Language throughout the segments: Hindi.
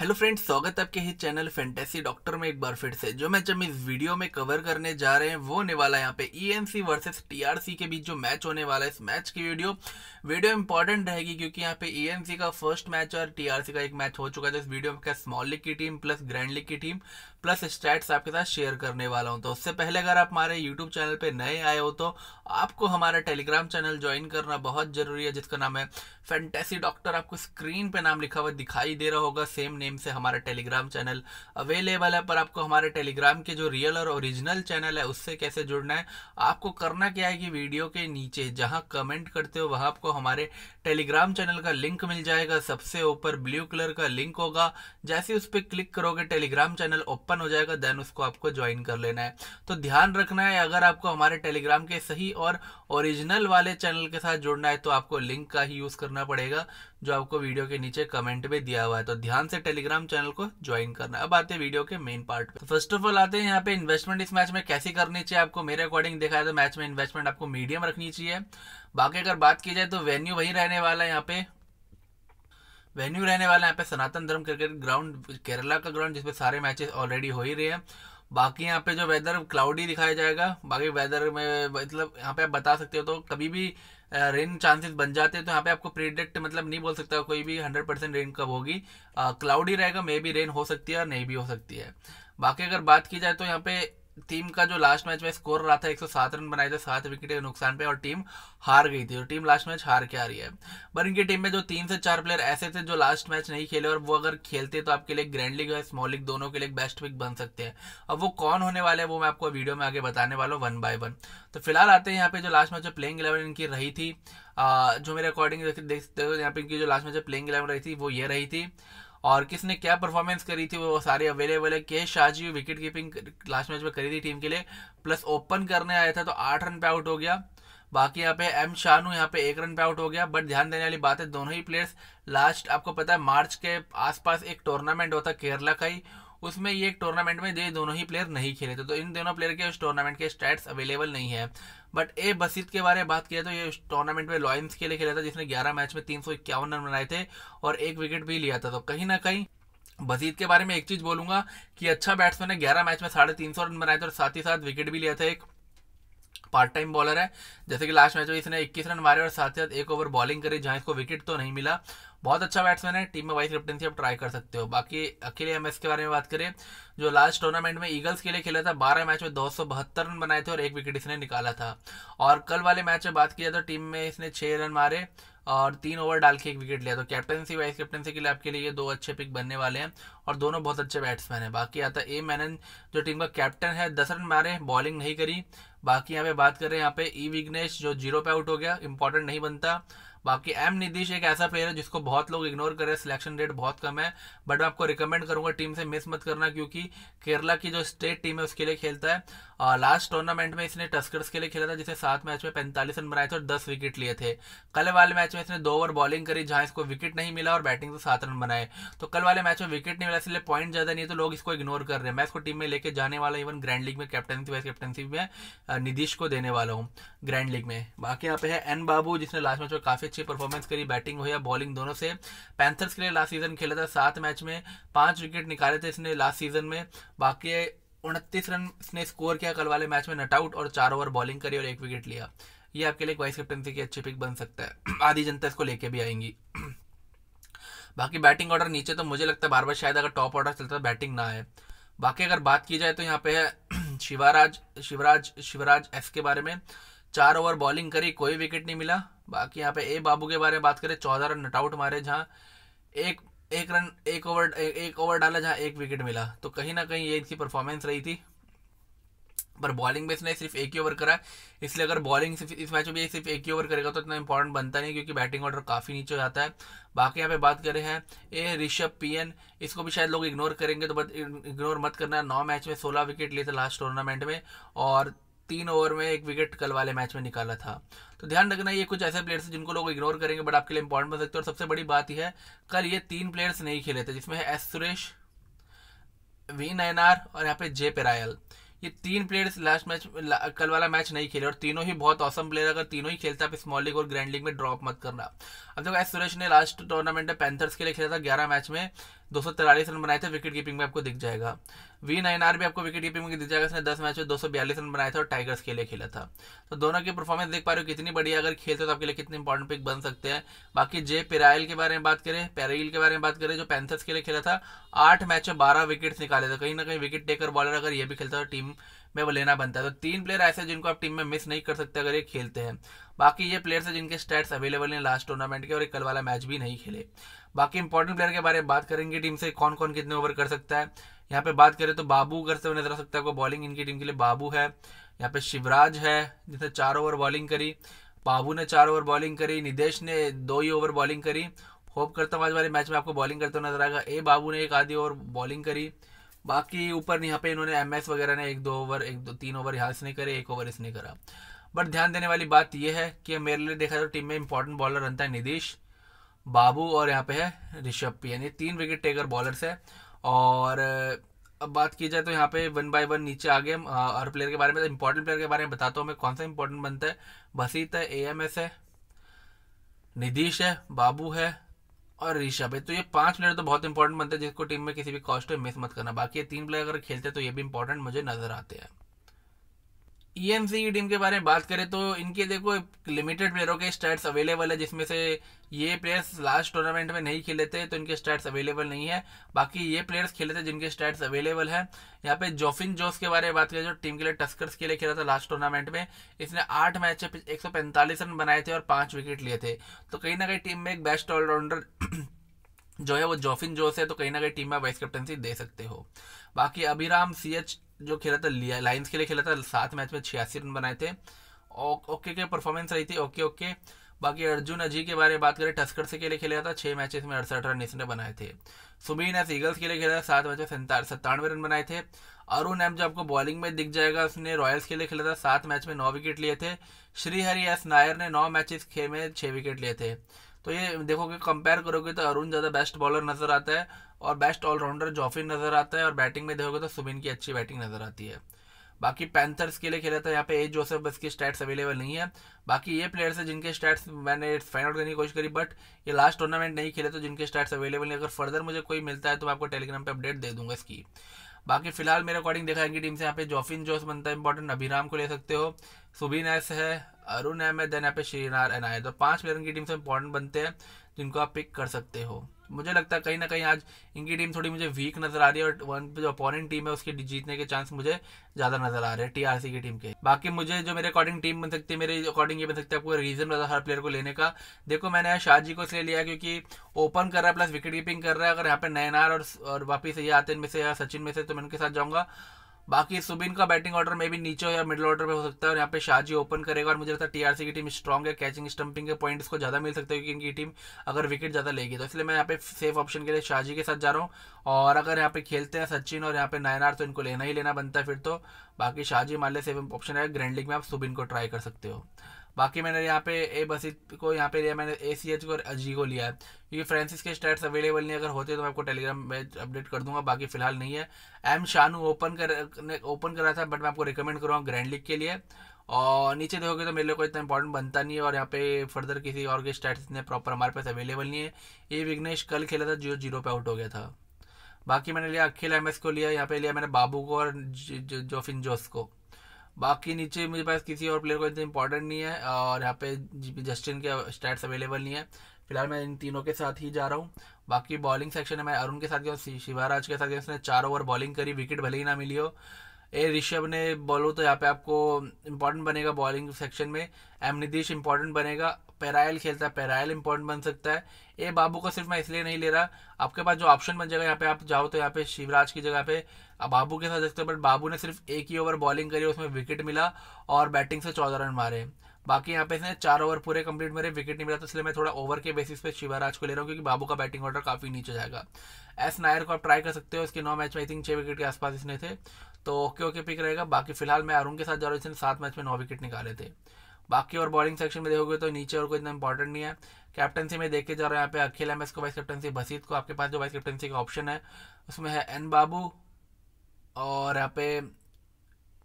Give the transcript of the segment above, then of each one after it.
हेलो फ्रेंड्स स्वागत है आपके ही चैनल फैंटेसी डॉक्टर में एक बार फिर से जो मैच हम इस वीडियो में कवर करने जा रहे हैं वो होने वाला है यहाँ पे ईएनसी वर्सेस टीआरसी के बीच जो मैच होने वाला है इस मैच की वीडियो वीडियो इंपॉर्टेंट रहेगी क्योंकि यहाँ पे ईएनसी e का फर्स्ट मैच और टीआरसी का एक मैच हो चुका है तो इस वीडियो में स्मॉल लीग की टीम प्लस ग्रैंड लीग की टीम प्लस स्टैट्स आपके साथ शेयर करने वाला हूँ तो उससे पहले अगर आप हमारे यूट्यूब चैनल पर नए आए हो तो आपको हमारा टेलीग्राम चैनल ज्वाइन करना बहुत जरूरी है जिसका नाम है फैंटेसी डॉक्टर आपको स्क्रीन पर नाम लिखा हुआ दिखाई दे रहा होगा सेम नेम से हमारा टेलीग्राम चैनल अवेलेबल है पर आपको हमारे टेलीग्राम के जो रियल और ओरिजिनल चैनल है उससे कैसे जुड़ना है आपको करना क्या है कि वीडियो के नीचे जहाँ कमेंट करते हो वहाँ आपको हमारे टेलीग्राम चैनल का लिंक मिल जाएगा सबसे ऊपर ब्लू कलर का लिंक होगा जैसे उस पर क्लिक करोगे टेलीग्राम चैनल ओपन हो जाएगा देन उसको आपको ज्वाइन कर लेना है तो ध्यान रखना है अगर आपको हमारे टेलीग्राम के सही और ओरिजिनल वाले चैनल के साथ जुड़ना है तो आपको लिंक का ही यूज़ करना पड़ेगा जो आपको वीडियो के नीचे कमेंट में दिया हुआ है तो ध्यान से टेली टेलीग्राम चैनल को ज्वाइन करना अब आते हैं वीडियो के मेन पार्ट पे फर्स्ट ऑफ ऑल आते हैं यहाँ पे इन्वेस्टमेंट इस मैच में कैसी करनी चाहिए आपको मेरे अकॉर्डिंग देखा है तो मैच में इन्वेस्टमेंट आपको मीडियम रखनी चाहिए बाकी अगर बात की जाए तो वेन्यू वही रहने वाला है यहाँ पे वेन्यू रहने वाला है यहाँ पे सनातन धर्म क्रिकेट ग्राउंड केरला का ग्राउंड जिसपे सारे मैचेस ऑलरेडी हो ही रहे हैं बाकी यहाँ पे जो वेदर क्लाउडी दिखाया जाएगा बाकी वेदर में मतलब यहाँ पे आप बता सकते हो तो कभी भी रेन चांसेस बन जाते हैं तो यहाँ पे आपको प्रिडिक्ट मतलब नहीं बोल सकता कोई भी हंड्रेड परसेंट रेन कब होगी क्लाउडी रहेगा मे बी रेन हो सकती है और नहीं भी हो सकती है बाकी अगर बात की जाए तो यहाँ पे टीम का जो लास्ट मैच में स्कोर रहा था सात रन बनाए थे सात विकेट के नुकसान पे और टीम हार गई थी और टीम लास्ट मैच हार के आ रही है पर इनकी टीम में जो तीन से चार प्लेयर ऐसे थे जो लास्ट मैच नहीं खेले और वो अगर खेलते तो आपके लिए ग्रैंड लीग और स्मॉल लीग दोनों के लिए बेस्ट पिक बन सकते हैं अब वो कौन होने वाले हैं वो मैं आपको वीडियो में आगे बताने वाला हूँ वन बाय वन तो फिलहाल आते हैं यहाँ पे जो लास्ट मैच प्लेइंग इलेवन इनकी रही थी जो मेरे अकॉर्डिंग देखते हो यहाँ पे इनकी जो लास्ट मैच प्लेइंग इलेवन रही थी वो ये रही थी और किसने क्या परफॉर्मेंस करी थी वो सारी अवेलेबल है के Shaji wicket keeping last match में करी थी टीम के लिए प्लस ओपन करने आया था तो आठ रन पे आउट हो गया बाकी यहाँ पे एम शानू यहाँ पे एक रन पे आउट हो गया बट ध्यान देने वाली बात है दोनों ही प्लेयर्स लास्ट आपको पता है मार्च के आसपास एक टूर्नामेंट होता केरला का ही उसमें ये टूर्नामेंट में ये दोनों ही प्लेयर नहीं खेले थे तो इन दोनों प्लेयर के उस टूर्नामेंट के स्टैट्स अवेलेबल नहीं है बट ए बसीत के बारे में बात किया तो ये टूर्नामेंट में लॉयंस के लिए खेला था जिसने ग्यारह मैच में तीन रन बनाए थे और एक विकेट भी लिया था तो कहीं ना कहीं बसीत के बारे में एक चीज़ बोलूंगा कि अच्छा बैट्समैन है ग्यारह मैच में साढ़े तीन सौ रन बनाए थे और साथ ही साथ विकेट भी लिया था एक पार्ट टाइम बॉलर है जैसे कि लास्ट मैच में इसने 21 रन मारे और साथ ही साथ एक ओवर बॉलिंग करी जहां इसको विकेट तो नहीं मिला बहुत अच्छा बैट्समैन है टीम में वाइस कैप्टनसी आप ट्राई कर सकते हो बाकी अकेले एम के बारे में बात करें जो लास्ट टूर्नामेंट में ईगल्स के लिए खेला था बारह मैच में दो रन बनाए थे और एक विकेट इसने निकाला था और कल वाले मैच में बात किया तो टीम में इसने छः रन मारे और तीन ओवर डाल के एक विकेट लिया तो कैप्टनसी वाइस कैप्टनसी के लिए आपके लिए ये दो अच्छे पिक बनने वाले हैं और दोनों बहुत अच्छे बैट्समैन हैं बाकी आता ए मैनन जो टीम का कैप्टन है दस रन मारे बॉलिंग नहीं करी बाकी यहाँ पे बात करें यहाँ पे ई e विग्नेश जो जीरो पे आउट हो गया इंपॉर्टेंट नहीं बनता बाकी एम नितिश एक ऐसा प्लेयर है जिसको बहुत लोग इग्नोर कर रहे हैं सिलेक्शन रेट बहुत कम है बट मैं आपको रिकमेंड करूंगा टीम से मिस मत करना क्योंकि केरला की जो स्टेट टीम है उसके लिए खेलता है लास्ट टूर्नामेंट में इसने टस्कर्स के लिए खेला था जिसे सात मैच में पैंतालीस रन बनाए थे और दस विकेट लिए थे कल वाले मैच में इसने दो ओवर बॉलिंग करी जहां इसको विकेट नहीं मिला और बैटिंग से सात रन बनाए तो कल वाले मैच में विकेट नहीं मिला इसलिए पॉइंट ज्यादा नहीं है तो लोग इसको इग्नोर कर रहे हैं मैं इसको टीम में लेके जाने वाला इवन ग्रैंड लीग में कैप्टनसी वाइस कैप्टनसी में नीतीश को देने वाला हूँ ग्रैंड लीग में बाकी यहाँ पे है एन बाबू जिसने लास्ट मैच में काफी अच्छी परफॉर्मेंस करी बैटिंग हो या बॉलिंग दोनों से पैंथर्स के लिए लास्ट सीजन खेला था सात मैच में पांच विकेट निकाले थे इसने लास्ट सीजन में बाकी उनतीस रन इसने स्कोर किया कल वाले मैच में नटआउट और चार ओवर बॉलिंग करी और एक विकेट लिया ये आपके लिए वाइस कैप्टनसी की अच्छी पिक बन सकता है आधी जनता इसको लेके भी आएंगी बाकी बैटिंग ऑर्डर नीचे तो मुझे लगता है बार बार शायद अगर टॉप ऑर्डर चलता तो बैटिंग ना आए बाकी अगर बात की जाए तो यहाँ पे है शिवराज शिवराज एस के बारे में चार ओवर बॉलिंग करी कोई विकेट नहीं मिला बाकी यहाँ पे ए बाबू के बारे में बात करें चौदह रन आउट मारे जहाँ एक एक रन एक ओवर एक ओवर डाला जहाँ एक विकेट मिला तो कहीं ना कहीं ये इनकी परफॉर्मेंस रही थी पर बॉलिंग में इसने सिर्फ एक ही ओवर करा इसलिए अगर बॉलिंग सिर्फ इस मैच में भी सिर्फ एक ही ओवर करेगा तो इतना इंपॉर्टेंट बनता नहीं क्योंकि बैटिंग ऑर्डर काफ़ी नीचे हो जाता है बाकी यहाँ पे बात करें हैं ए ऋषभ पीएन इसको भी शायद लोग इग्नोर करेंगे तो बट इग्नोर मत करना नौ मैच में सोलह विकेट लिए थे लास्ट टूर्नामेंट में और तीन ओवर में एक विकेट कल वाले मैच में निकाला था तो ध्यान रखना ये कुछ ऐसे प्लेयर्स जिनको लोग इग्नोर करेंगे बट आपके लिए इंपॉर्टेंट बन सकते हैं और सबसे बड़ी बात यह है कल ये तीन प्लेयर्स नहीं खेले थे जिसमें है एस सुरेश वी नयनार और यहाँ पे जे पेरायल ये तीन प्लेयर्स लास्ट मैच कल वाला मैच नहीं खेले और तीनों ही बहुत औसम प्लेयर अगर तीनों ही खेलते आप स्मॉल लीग और ग्रैंड लीग में ड्रॉप मत करना अब देखो एस सुरेश ने लास्ट टूर्नामेंट में पैंथर्स के लिए खेला था ग्यारह मैच में दो सौ तिरालीस रन बनाए थे विकेट कीपिंग में आपको दिख जाएगा वी नाइन आर भी आपको विकेट कीपिंग में दिख जाएगा इसने दस मैच में दो सौ बयालीस रन बनाए थे और टाइगर्स के लिए खेला था तो दोनों की परफॉर्मेंस देख पा रहे हो कितनी बढ़िया अगर खेलते तो आपके लिए कितने इंपॉर्टेंट पिक बन सकते हैं बाकी जे पेराइल के बारे में बात करें पेराइल के बारे में बात करें जो पैंथर्स के लिए खेला था आठ मैच में बारह विकेट्स निकाले थे कहीं ना कहीं विकेट टेकर बॉलर अगर ये भी खेलता है तो टीम में वो लेना बनता है तो तीन प्लेयर ऐसे जिनको आप टीम में मिस नहीं कर सकते अगर ये खेलते हैं बाकी ये प्लेयर्स हैं जिनके स्टैट्स अवेलेबल हैं लास्ट टूर्नामेंट के और एक कल वाला मैच भी नहीं खेले बाकी इंपॉर्टेंट प्लेयर के बारे में बात करेंगे टीम से कौन कौन कितने ओवर कर सकता है यहाँ पे बात करें तो बाबू घर से नजर आ सकता है आपको बॉलिंग इनकी टीम के लिए बाबू है यहाँ पे शिवराज है जिसने चार ओवर बॉलिंग करी बाबू ने चार ओवर बॉलिंग करी निदेश ने दो ही ओवर बॉलिंग करी होप करता हूँ आज वाले मैच में आपको बॉलिंग करता नजर आएगा ए बाबू ने एक आधी ओवर बॉलिंग करी बाकी ऊपर यहाँ पे इन्होंने एम वगैरह ने एक दो ओवर एक दो तीन ओवर यहाँ इसने करे एक ओवर इसने करा बट ध्यान देने वाली बात यह है कि मेरे लिए देखा तो टीम में इंपॉर्टेंट बॉलर बनता है निदेश बाबू और यहाँ पे है ऋषभ पी यानी तीन विकेट टेकर बॉलर्स है और अब बात की जाए तो यहाँ पे वन बाय वन नीचे आ गए प्लेयर के बारे में इंपॉर्टेंट प्लेयर के बारे में बताता हूँ मैं कौन सा इंपॉर्टेंट बनता है बसीत है ए है निदिश है बाबू है और ऋषभ है तो ये पांच प्लेयर तो बहुत इंपॉर्टेंट बनते हैं जिसको टीम में किसी भी कॉस्ट में मिस मत करना बाकी ये तीन प्लेयर अगर खेलते हैं तो ये भी इंपॉर्टेंट मुझे नजर आते हैं ईएमसी e टीम के बारे में बात करें तो इनके देखो लिमिटेड प्लेयरों के स्टैट्स अवेलेबल है जिसमें से ये प्लेयर्स लास्ट टूर्नामेंट में नहीं खेले थे तो इनके स्टैट्स अवेलेबल नहीं है बाकी ये प्लेयर्स खेले थे जिनके स्टैट्स अवेलेबल है यहाँ पे जोफिन जोस के बारे में बात करें जो टीम के लिए टस्कर्स के लिए खेला था लास्ट टूर्नामेंट में इसने आठ मैच एक रन बनाए थे और पाँच विकेट लिए थे तो कहीं ना कहीं टीम में एक बेस्ट ऑलराउंडर जो है वो जोफिन जोस है तो कहीं ना कहीं टीम में वाइस कैप्टनसी दे सकते हो बाकी अभिराम सी एच जो खेला था लाइन्स के लिए खेला था सात मैच में छियासी रन बनाए थे ओके के परफॉर्मेंस रही थी ओके ओके बाकी अर्जुन अजी के बारे में बात करें टस्कर से के लिए खेला था छः मैचेस में अड़सठ रन इसने बनाए थे सुबीन एस ईगल्स के लिए खेला था सात मैच में सत्तानवे रन बनाए थे अरुण एम जो आपको बॉलिंग में दिख जाएगा उसने रॉयल्स के लिए खेला था सात मैच में नौ विकेट लिए थे श्रीहरि एस नायर ने नौ मैचेस में छः विकेट लिए थे तो ये देखोगे कंपेयर करोगे तो अरुण ज़्यादा बेस्ट बॉलर नज़र आता है और बेस्ट ऑलराउंडर जॉफिन नज़र आता है और बैटिंग में देखोगे तो सुबिन की अच्छी बैटिंग नज़र आती है बाकी पैंथर्स के लिए खेला था यहाँ पे ए जोसेफ बस की स्टैट्स अवेलेबल नहीं है बाकी ये प्लेयर्स हैं जिनके स्टैट्स मैंने फाइंड आउट करने की कोशिश करी बट ये लास्ट टूर्नामेंट नहीं खेले तो जिनके स्टैट्स अवेलेबल नहीं अगर फर्दर मुझे कोई मिलता है तो मैं आपको टेलीग्राम पे अपडेट दे दूंगा इसकी बाकी फिलहाल मेरे अकॉर्डिंग देखा है टीम से यहाँ पे जोफिन जोस बनता है इंपॉर्टेंट अभिराम को ले सकते हो सुबिन एस है अरुण एम है देन यहाँ पे श्रीनार एन आए तो पांच प्लेयर की टीम से इंपॉर्टेंट बनते हैं जिनको आप पिक कर सकते हो मुझे लगता है कहीं ना कहीं आज इनकी टीम थोड़ी मुझे वीक नजर आ रही है और वन जो अपोनेंट टीम है उसके जीतने के चांस मुझे ज्यादा नजर आ रहे हैं टीआरसी की टीम के बाकी मुझे जो मेरे अकॉर्डिंग टीम बन सकती है मेरे अकॉर्डिंग ये बन सकता है आपको रीजन रहा हर प्लेयर को लेने का देखो मैंने शाहजी को इसलिए लिया क्योंकि ओपन कर रहा है प्लस विकेट कीपिंग कर रहा है अगर यहाँ पे नयनार और, और वापिस ये आते इनमें से या सचिन में से तो मैं उनके साथ जाऊंगा बाकी सुबिन का बैटिंग ऑर्डर में भी नीचे या मिडिल ऑर्डर पे हो सकता है और यहाँ पे शाहजी ओपन करेगा और मुझे लगता है टीआरसी की टीम स्ट्रॉग है कैचिंग स्टंपिंग के पॉइंट्स को ज़्यादा मिल सकते हैं क्योंकि इनकी टीम अगर विकेट ज़्यादा लेगी तो इसलिए मैं यहाँ पे सेफ ऑप्शन के लिए शाहजी के साथ जा रहा हूँ और अगर यहाँ पे खेलते हैं सचिन और यहाँ पे नायनार तो इनको लेना ही लेना बनता है फिर तो बाकी शाहजी मान लिया सेफ ऑप्शन है ग्रैंड लीग में आप सुबिन को ट्राई कर सकते हो बाकी मैंने यहाँ पे ए बसित को यहाँ पे लिया मैंने ए सी एच को और अजी को लिया है क्योंकि फ्रांसिस के स्टैट्स अवेलेबल नहीं अगर होते तो मैं आपको टेलीग्राम में अपडेट कर दूंगा बाकी फिलहाल नहीं है एम शानू ओपन कर ओपन करा था बट मैं आपको रिकमेंड करूँगा ग्रैंड लीग के लिए और नीचे देखोगे तो मेरे को इतना इंपॉर्टेंट बनता नहीं है और यहाँ पे फर्दर किसी और के स्टैट्स इतने प्रॉपर हमारे पास अवेलेबल नहीं है ये विघ्नेश कल खेला था जो जीरो पे आउट हो गया था बाकी मैंने लिया अखिल एम को लिया यहाँ पे लिया मैंने बाबू को और जोफिन जोस को बाकी नीचे मेरे पास किसी और प्लेयर को इतना इंपॉर्टेंट नहीं है और यहाँ पे जस्टिन के स्टैट्स अवेलेबल नहीं है फिलहाल मैं इन तीनों के साथ ही जा रहा हूँ बाकी बॉलिंग सेक्शन में मैं अरुण के साथ गया शिवाराज के साथ गया उसने चार ओवर बॉलिंग करी विकेट भले ही ना मिली हो ए ऋषभ ने बोलो तो यहाँ पे आपको इम्पोर्टेंट बनेगा बॉलिंग सेक्शन में एम नितीश इम्पोर्टेंट बनेगा पेरायल खेलता है पेरायल इंपॉर्टेंट बन सकता है ए बाबू को सिर्फ मैं इसलिए नहीं ले रहा आपके पास जो ऑप्शन बन जाएगा यहाँ पे आप जाओ तो यहाँ पे शिवराज की जगह पे बाबू के साथ देखते हो बट बाबू ने सिर्फ एक ही ओवर बॉलिंग करी उसमें विकेट मिला और बैटिंग से चौदह रन मारे बाकी यहाँ पे इसने चार ओवर पूरे कंप्लीट मेरे विकेट नहीं मिला तो इसलिए मैं थोड़ा ओवर के बेसिस पे शिवराज को ले रहा हूँ क्योंकि बाबू का बैटिंग ऑर्डर काफ़ी नीचे जाएगा एस नायर को आप ट्राई कर सकते हो इसके नौ मैच में आई थिंक छह विकेट के आसपास इसने थे तो ओके ओके पिक रहेगा बाकी फिलहाल मैं अरुण के साथ जा रहा हूँ इसने सात मैच में नौ विकेट निकाले थे बाकी और बॉलिंग सेक्शन में देखोगे तो नीचे और कोई इतना इंपॉर्टेंट नहीं है कैप्टनसी में देख के जा रहा हूँ यहाँ पे अखिल एम को वाइस कैप्टनसी बसीत को आपके पास जो वाइस कैप्टनसी का ऑप्शन है उसमें है एन बाबू और यहाँ पे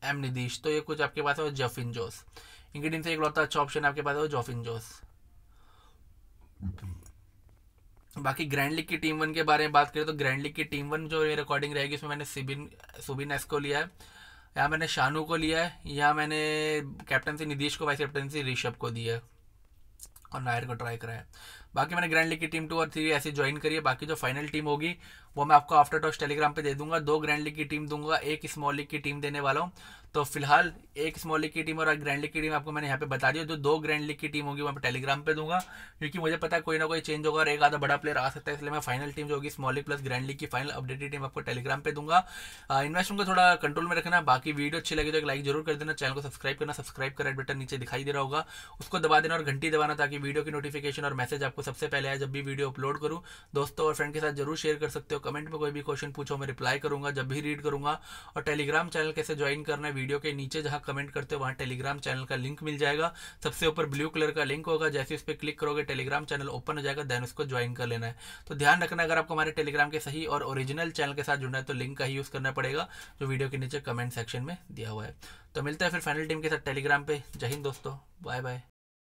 एम निदीश तो ये कुछ आपके पास है और जफिन जोस टीम से एक बहुत अच्छा ऑप्शन आपके पास है वो जॉफिन जोस बाकी ग्रैंड लीग की टीम वन के बारे में बात करें तो ग्रैंड लीग की टीम वन जो रिकॉर्डिंग रहेगी उसमें मैंने सिबिन सुबिन एस को लिया है यहाँ मैंने शानू को लिया है यहाँ मैंने कैप्टनसी नीतीश को वाइस कैप्टनसी ऋषभ को दिया है और नायर को ट्राई कराया बाकी मैंने ग्रैंड लीग की टीम टू और थ्री ऐसे ज्वाइन करी है बाकी जो फाइनल टीम होगी वो मैं आपको आफ्टर टॉच टेलीग्राम पे दे दूंगा दो ग्रैंड लीग की टीम दूंगा एक स्मॉल लीग की टीम देने वाला हूँ तो फिलहाल एक स्मॉल लीग की टीम और एक ग्रैंड लीग की टीम आपको मैंने यहाँ पे बता दी जो दो ग्रैंड लीग की टीम होगी वहाँ पे टेलीग्राम पे दूंगा क्योंकि मुझे पता है कोई ना कोई चेंज होगा और एक आधा बड़ा प्लेयर आ सकता है इसलिए मैं फाइनल टीम जो होगी small league plus grand league की फाइनल अपडेटेड टीम आपको टेलीग्राम पे दूंगा इन्वेस्टमेंट को थोड़ा कंट्रोल में रखना बाकी वीडियो अच्छी लगी तो एक लाइक जरूर कर देना चैनल को सब्सक्राइब करना सब्सक्राइब कर रेड बटन नीचे दिखाई दे रहा होगा उसको दबा देना और घंटी दबाना ताकि वीडियो की नोटिफिकेशन और मैसेज आपको सबसे पहले आए जब भी वीडियो अपलोड करूँ दोस्तों और फ्रेंड के साथ जरूर शेयर कर सकते हो कमेंट में कोई भी क्वेश्चन पूछो मैं रिप्लाई करूंगा जब भी रीड करूंगा और टेलीग्राम चैनल कैसे ज्वाइन करना है वीडियो के नीचे जहाँ कमेंट करते हो वहाँ टेलीग्राम चैनल का लिंक मिल जाएगा सबसे ऊपर ब्लू कलर का लिंक होगा जैसे उस पर क्लिक करोगे टेलीग्राम चैनल ओपन हो जाएगा देन उसको ज्वाइन कर लेना है तो ध्यान रखना अगर आपको हमारे टेलीग्राम के सही और ओरिजिनल चैनल के साथ जुड़ना है तो लिंक का ही यूज़ करना पड़ेगा जो वीडियो के नीचे कमेंट सेक्शन में दिया हुआ है तो मिलता है फिर फाइनल टीम के साथ टेलीग्राम पे जय हिंद दोस्तों बाय बाय